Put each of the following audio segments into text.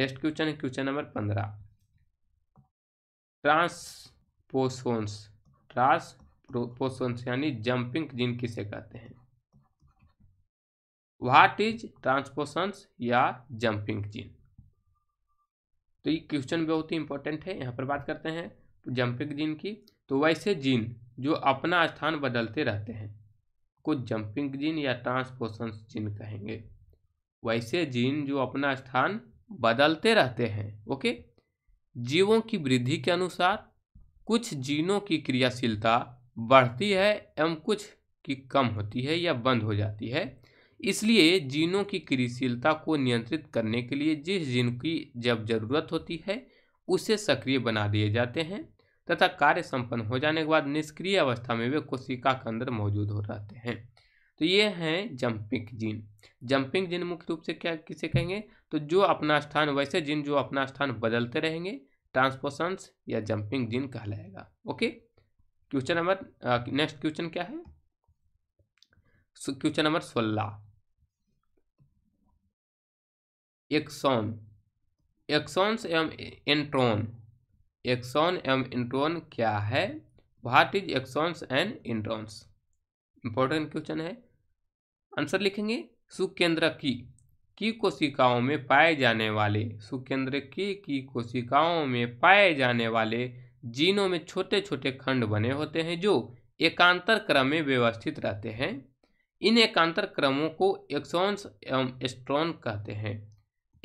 next question है question number पंद्रह transposons ट्रांसपोसोन्स यानी जंपिंग जिन किसे कहते हैं वाट इज ट्रांसपोसन्स या जंपिंग जिन तो ये क्वेश्चन बहुत ही इंपॉर्टेंट है यहाँ पर बात करते हैं जंपिंग जीन की तो वैसे जीन जो अपना स्थान बदलते रहते हैं को जंपिंग जीन या ट्रांसपोसन्स जीन कहेंगे वैसे जीन जो अपना स्थान बदलते रहते हैं ओके जीवों की वृद्धि के अनुसार कुछ जीनों की क्रियाशीलता बढ़ती है एवं कुछ की कम होती है या बंद हो जाती है इसलिए जीनों की क्रियाशीलता को नियंत्रित करने के लिए जिस जीन की जब जरूरत होती है उसे सक्रिय बना दिए जाते हैं तथा कार्य संपन्न हो जाने के बाद निष्क्रिय अवस्था में वे कोशिका के अंदर मौजूद हो रहते हैं तो ये हैं जंपिंग जिन जंपिंग जिन मुख्य रूप से क्या किसे कहेंगे तो जो अपना स्थान वैसे जिन जो अपना स्थान बदलते रहेंगे ट्रांसपोसंस या जंपिंग जिन कहलाएगा okay question number next question क्या है क्वेश्चन नंबर सोलह एक्सॉन एक्सॉन्स एवं इंट्रोन एक्सॉन एवं इंट्रोन क्या है what is exons and introns important question है आंसर लिखेंगे सुकेंद्र की की कोशिकाओं में पाए जाने वाले सुकेंद्र की कोशिकाओं में पाए जाने वाले जीनों में छोटे छोटे खंड बने होते हैं जो एकांतर क्रम में व्यवस्थित रहते हैं इन एकांतर क्रमों को एक्सॉन्स एवं एस्ट्रॉन कहते हैं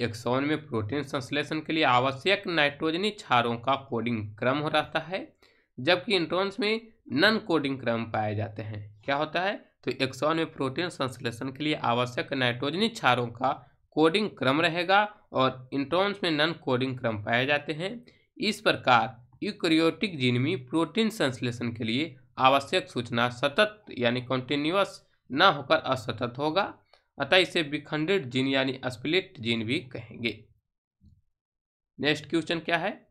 एक्सॉन में प्रोटीन संश्लेषण के लिए आवश्यक नाइट्रोजनी क्षारों का कोडिंग क्रम हो रहता है जबकि इंट्रॉन्स में नन कोडिंग क्रम पाए जाते हैं क्या होता है तो एक्सॉन में प्रोटीन संश्लेषण के लिए आवश्यक नाइट्रोजनी क्षारों का कोडिंग क्रम रहेगा और इंट्रॉन्स में नन कोडिंग क्रम पाए जाते हैं इस प्रकार यूक्रियोटिक जीन में प्रोटीन संश्लेषण के लिए आवश्यक सूचना सतत यानी कंटिन्यूस न होकर असतत होगा अतः इसे विखंडित जीन यानी स्प्लिट जीन भी कहेंगे नेक्स्ट क्वेश्चन क्या है